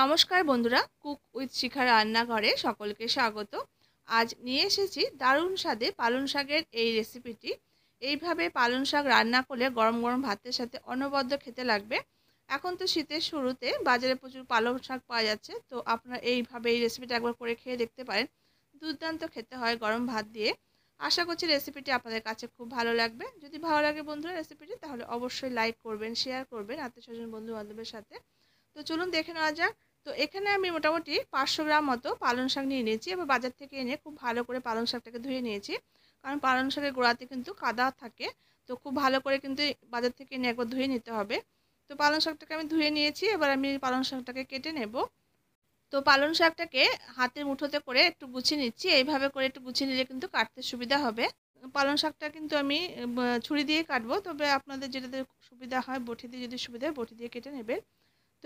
নমস্কার বন্ধুরা cook with শিখা রান্নাঘরে সকলকে স্বাগত আজ নিয়ে এসেছি দারুণ স্বাদে পালং শাকের এই রেসিপিটি এইভাবে পালং শাক রান্না করলে গরম গরম ভাতের সাথে অনবদ্য খেতে লাগবে এখন তো শীতের শুরুতে বাজারে প্রচুর পালং শাক পাওয়া যাচ্ছে তো আপনারা এইভাবে এই রেসিপিটা একবার করে খেয়ে দেখতে পারেন দুর্দান্ত খেতে হয় গরম ভাত দিয়ে আশা করছি রেসিপিটি আপনাদের কাছে খুব ভালো লাগবে যদি ভালো লাগে বন্ধুরা রেসিপিটি তাহলে অবশ্যই লাইক করবেন শেয়ার করবেন আত্মীয় স্বজন বন্ধু বান্ধবের সাথে তো চলুন দেখে নেওয়া যাক তো এখানে আমি মোটামুটি পাঁচশো গ্রাম মতো পালং শাক নিয়ে নিয়েছি এবার বাজার থেকে এনে খুব ভালো করে পালং শাকটাকে ধুয়ে নিয়েছি কারণ পালং শাকের গোড়াতে কিন্তু কাদা থাকে তো খুব ভালো করে কিন্তু বাজার থেকে এনে একবার ধুয়ে নিতে হবে তো পালং শাকটাকে আমি ধুয়ে নিয়েছি এবার আমি পালং শাকটাকে কেটে নেব তো পালং শাকটাকে হাতের মুঠোতে করে একটু গুছিয়ে নিচ্ছি এইভাবে করে একটু গুছিয়ে নিলে কিন্তু কাটতে সুবিধা হবে পালং শাকটা কিন্তু আমি ছুরি দিয়ে কাটবো তবে আপনাদের যেটাতে সুবিধা হয় বটি দিয়ে যদি সুবিধা হয় বটি দিয়ে কেটে নেবেন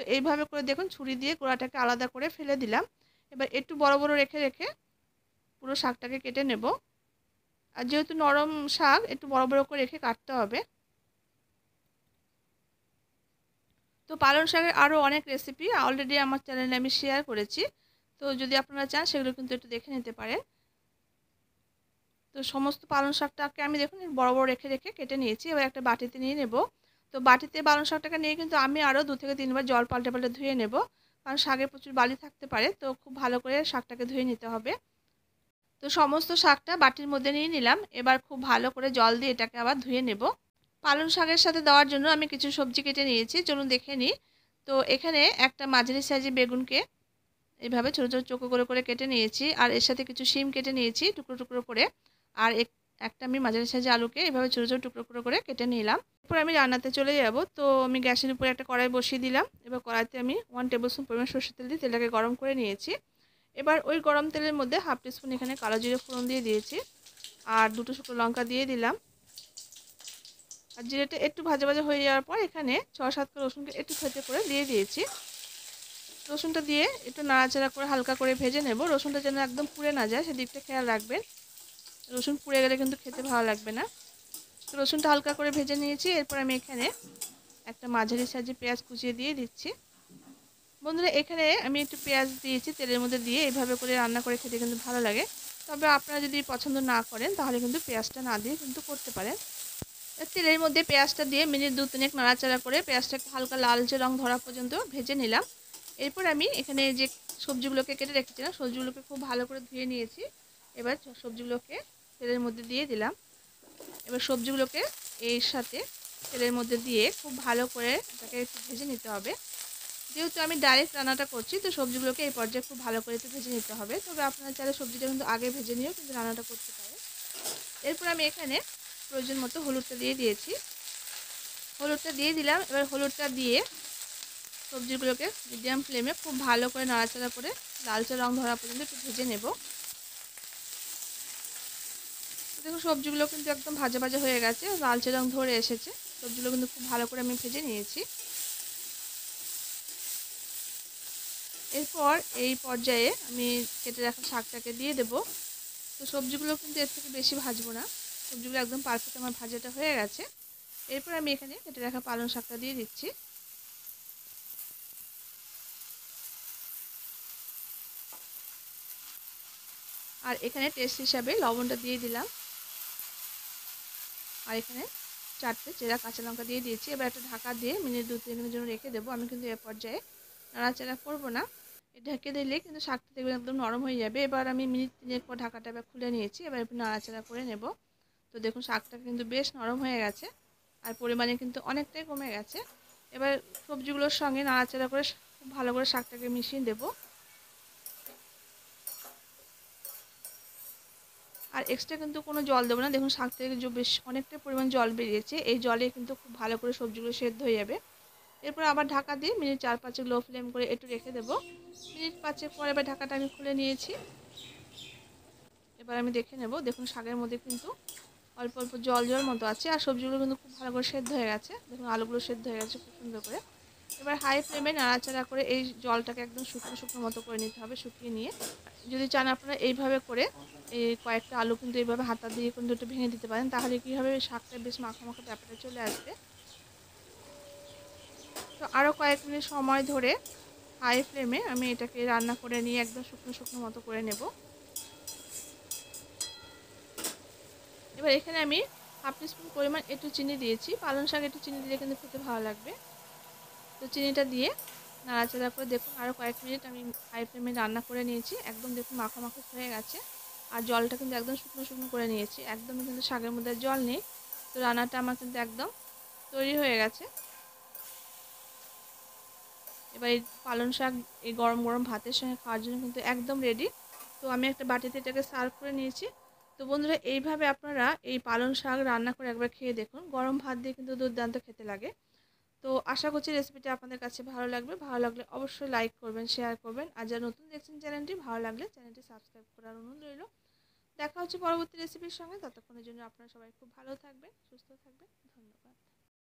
তো এইভাবে করে দেখুন ছুরি দিয়ে গোড়াটাকে আলাদা করে ফেলে দিলাম এবার একটু বড় বড় রেখে রেখে পুরো শাকটাকে কেটে নেব আর যেহেতু নরম শাক একটু বড় বড় করে রেখে কাটতে হবে তো পালং শাকের আরও অনেক রেসিপি অলরেডি আমার চ্যানেলে আমি শেয়ার করেছি তো যদি আপনারা চান সেগুলো কিন্তু একটু দেখে নিতে পারেন তো সমস্ত পালং শাকটাকে আমি দেখুন বড় বড় রেখে রেখে কেটে নিয়েছি এবার একটা বাটিতে নিয়ে নেব তো বাটিতে পালং শাকটাকে নিয়ে কিন্তু আমি আরও দু থেকে তিনবার জল পাল্টে পাল্টে ধুয়ে নেব কারণ শাকে প্রচুর বালি থাকতে পারে তো খুব ভালো করে শাকটাকে ধুয়ে নিতে হবে তো সমস্ত শাকটা বাটির মধ্যে নিয়ে নিলাম এবার খুব ভালো করে জল দিয়ে এটাকে আবার ধুয়ে নেব পালং শাকের সাথে দেওয়ার জন্য আমি কিছু সবজি কেটে নিয়েছি চলুন দেখে নিই তো এখানে একটা মাঝারি সাইজে বেগুনকে এইভাবে ছোটো ছোটো চোখো করে করে কেটে নিয়েছি আর এর সাথে কিছু শিম কেটে নিয়েছি টুকরো টুকরো করে আর এক একটা আমি মাঝারি সাইজে আলুকে এভাবে ছোটো ছোটো টুকরো টুকরো করে কেটে নিলাম এরপর আমি রান্নাতে চলে যাব তো আমি গ্যাসের উপরে একটা কড়াই বসিয়ে দিলাম এবার কড়াইতে আমি ওয়ান টেবিল স্পুন পরিমাণ সরষের তেল দিয়ে তেলটাকে গরম করে নিয়েছি এবার ওই গরম তেলের মধ্যে হাফ টিস্পুন এখানে কালো জিরে ফোড়ন দিয়ে দিয়েছি আর দুটো শুকনো লঙ্কা দিয়ে দিলাম আর জিরেটা একটু ভাজা ভাজা হয়ে যাওয়ার পর এখানে ছ সাত করে রসুনকে একটু ভেজে করে দিয়ে দিয়েছি রসুনটা দিয়ে একটু নাড়াচাড়া করে হালকা করে ভেজে নেব রসুনটা যেন একদম পুড়ে না যায় সেদিকটা খেয়াল রাখবেন রসুন পুড়ে গেলে কিন্তু খেতে ভালো লাগবে না তো রসুনটা হালকা করে ভেজে নিয়েছি এরপর আমি এখানে একটা মাঝারি সাইজে পেঁয়াজ কুচিয়ে দিয়ে দিচ্ছি বন্ধুরা এখানে আমি একটু পেঁয়াজ দিয়েছি তেলের মধ্যে দিয়ে এইভাবে করে রান্না করে খেতে কিন্তু ভালো লাগে তবে আপনারা যদি পছন্দ না করেন তাহলে কিন্তু পেঁয়াজটা না দিয়ে কিন্তু করতে পারেন তেলের মধ্যে পেঁয়াজটা দিয়ে মিনিট দু তিনেক নাড়াচাড়া করে একটু হালকা লালচে রং ধরা পর্যন্ত ভেজে নিলাম এরপর আমি এখানে যে সবজিগুলোকে কেটে রেখেছিলাম সবজিগুলোকে খুব ভালো করে ধুয়ে নিয়েছি এবার সবজিগুলোকে তেলের মধ্যে দিয়ে দিলাম এবার সবজিগুলোকে এর সাথে তেলের মধ্যে দিয়ে খুব ভালো করে এটাকে একটু ভেজে নিতে হবে যেহেতু আমি ডাইরেক্ট রান্নাটা করছি তো সবজিগুলোকে এই পর্যায়ে খুব ভালো করে একটু ভেজে নিতে হবে তবে আপনারা চাইলে সবজিটা কিন্তু আগে ভেজে নিয়েও কিন্তু রান্নাটা করতে পারে এরপর আমি এখানে প্রয়োজন মতো হলুদটা দিয়ে দিয়েছি হলুদটা দিয়ে দিলাম এবার হলুদটা দিয়ে সবজিগুলোকে মিডিয়াম ফ্লেমে খুব ভালো করে নাড়াচাড়া করে লালচে রং ধরা পর্যন্ত একটু ভেজে নেব দেখো সবজিগুলো কিন্তু একদম ভাজা ভাজা হয়ে গেছে লালচে রং ধরে এসেছে সবজিগুলো কিন্তু খুব ভালো করে আমি ভেজে নিয়েছি এরপর এই পর্যায়ে আমি কেটে রাখা শাকটাকে দিয়ে দেব তো সবজিগুলো কিন্তু এর থেকে বেশি ভাজবো না সবজিগুলো একদম পারফেক্ট আমার ভাজাটা হয়ে গেছে এরপর আমি এখানে কেটে রাখা পালং শাকটা দিয়ে দিচ্ছি আর এখানে টেস্ট হিসাবে লবণটা দিয়ে দিলাম আর এখানে চারটে চেরা কাঁচা লঙ্কা দিয়ে দিয়েছি এবার একটা ঢাকা দিয়ে মিনিট দু তিনের জন্য রেখে দেবো আমি কিন্তু এ পর্যায়ে নাড়াচাড়া করবো না ঢেকে দিলে কিন্তু শাকটা দেখবেন একদম নরম হয়ে যাবে এবার আমি মিনিট তিনের পর ঢাকাটা এবার খুলে নিয়েছি এবার একটু নাড়াচাড়া করে নেব তো দেখুন শাকটা কিন্তু বেশ নরম হয়ে গেছে আর পরিমাণে কিন্তু অনেকটাই কমে গেছে এবার সবজিগুলোর সঙ্গে নাড়াচাড়া করে খুব ভালো করে শাকটাকে মিশিয়ে দেবো আর এক্সট্রা কিন্তু কোনো জল দেবো না দেখুন শাক থেকে বেশ অনেকটা পরিমাণ জল বেরিয়েছে এই জলে কিন্তু খুব ভালো করে সবজিগুলো সেদ্ধ হয়ে যাবে এরপর আবার ঢাকা দিয়ে মিনিট চার পাঁচে লো ফ্লেম করে একটু রেখে দেবো মিনিট পাঁচের পরে এবার ঢাকাটা আমি খুলে নিয়েছি এবার আমি দেখে নেব দেখুন শাকের মধ্যে কিন্তু অল্প অল্প জল জল মতো আছে আর সবজিগুলো কিন্তু খুব ভালো করে সেদ্ধ হয়ে গেছে দেখুন আলুগুলো সেদ্ধ হয়ে গেছে খুব সুন্দর করে এবার হাই ফ্লেমে নাড়াচাড়া করে এই জলটাকে একদম শুকনো শুকনো মতো করে নিতে হবে শুকিয়ে নিয়ে যদি চান আপনারা এইভাবে করে এই কয়েকটা আলু কিন্তু এইভাবে হাতা দিয়ে কিন্তু একটু ভেঙে দিতে পারেন তাহলে কী হবে শাকটা বেশ মাখা মাখা ব্যাপারে চলে আসবে তো আরও কয়েক মিনিট সময় ধরে হাই ফ্লেমে আমি এটাকে রান্না করে নিয়ে একদম শুকনো শুকনো মতো করে নেব এবার এখানে আমি হাফ স্পুন পরিমাণ একটু চিনি দিয়েছি পালং শাক একটু চিনি দিলে কিন্তু খেতে ভালো লাগবে তো চিনিটা দিয়ে নাড়াচাড়া করে দেখুন আরও কয়েক মিনিট আমি হাই ফ্লেমে রান্না করে নিয়েছি একদম দেখুন মাখো মাখো হয়ে গেছে আর জলটা কিন্তু একদম শুকনো শুকনো করে নিয়েছি একদমই কিন্তু শাকের মধ্যে জল নেই তো রান্নাটা আমার কিন্তু একদম তৈরি হয়ে গেছে এবার এই পালং শাক এই গরম গরম ভাতের সঙ্গে খাওয়ার জন্য কিন্তু একদম রেডি তো আমি একটা বাটিতে এটাকে সার্ভ করে নিয়েছি তো বন্ধুরা এইভাবে আপনারা এই পালং শাক রান্না করে একবার খেয়ে দেখুন গরম ভাত দিয়ে কিন্তু দুর্দান্ত খেতে লাগে তো আশা করছি রেসিপিটি আপনাদের কাছে ভালো লাগবে ভালো লাগলে অবশ্যই লাইক করবেন শেয়ার করবেন আর যারা নতুন দেখছেন চ্যানেলটি ভালো লাগলে চ্যানেলটি সাবস্ক্রাইব করার অনুরোধ রইল দেখা হচ্ছে পরবর্তী রেসিপির সঙ্গে ততক্ষণের জন্য আপনারা সবাই খুব ভালো থাকবেন সুস্থ থাকবেন